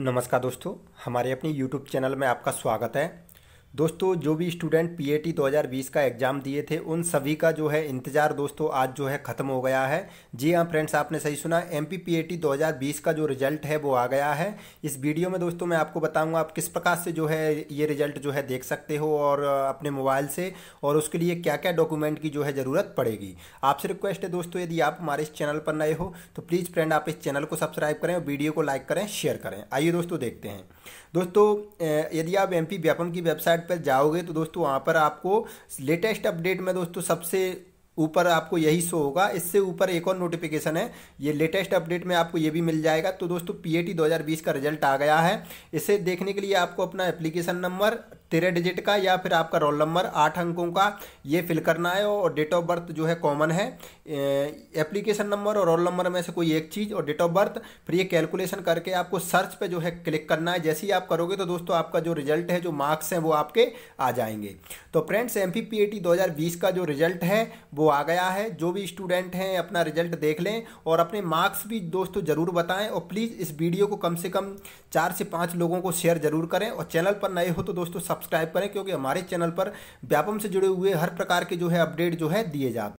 नमस्कार दोस्तों हमारे अपने YouTube चैनल में आपका स्वागत है दोस्तों जो भी स्टूडेंट पीएटी 2020 का एग्ज़ाम दिए थे उन सभी का जो है इंतज़ार दोस्तों आज जो है ख़त्म हो गया है जी हाँ फ्रेंड्स आपने सही सुना एम पी पी 2020 का जो रिज़ल्ट है वो आ गया है इस वीडियो में दोस्तों मैं आपको बताऊंगा आप किस प्रकार से जो है ये रिज़ल्ट जो है देख सकते हो और अपने मोबाइल से और उसके लिए क्या क्या डॉक्यूमेंट की जो है ज़रूरत पड़ेगी आपसे रिक्वेस्ट है दोस्तों यदि आप हमारे इस चैनल पर नए हो तो प्लीज़ फ्रेंड आप इस चैनल को सब्सक्राइब करें और वीडियो को लाइक करें शेयर करें आइए दोस्तों देखते हैं दोस्तों यदि आप एम व्यापम की वेबसाइट पर जाओगे तो दोस्तों वहाँ पर आपको लेटेस्ट अपडेट में दोस्तों सबसे ऊपर आपको यही शो होगा इससे ऊपर एक और नोटिफिकेशन है ये लेटेस्ट अपडेट में आपको ये भी मिल जाएगा तो दोस्तों पी 2020 का रिजल्ट आ गया है इसे देखने के लिए आपको अपना एप्लीकेशन नंबर तेरह डिजिट का या फिर आपका रोल नंबर आठ अंकों का ये फिल करना है और डेट ऑफ बर्थ जो है कॉमन है एप्लीकेशन नंबर और रोल नंबर में से कोई एक चीज़ और डेट ऑफ बर्थ फिर ये कैलकुलेशन करके आपको सर्च पे जो है क्लिक करना है जैसे ही आप करोगे तो दोस्तों आपका जो रिजल्ट है जो मार्क्स हैं वो आपके आ जाएंगे तो फ्रेंड्स एम पी पी का जो रिजल्ट है वो आ गया है जो भी स्टूडेंट हैं अपना रिजल्ट देख लें और अपने मार्क्स भी दोस्तों ज़रूर बताएँ और प्लीज़ इस वीडियो को कम से कम चार से पाँच लोगों को शेयर ज़रूर करें और चैनल पर नए हो तो दोस्तों सब्सक्राइब करें क्योंकि हमारे चैनल पर व्यापम से जुड़े हुए हर प्रकार के जो है अपडेट जो है दिए जाते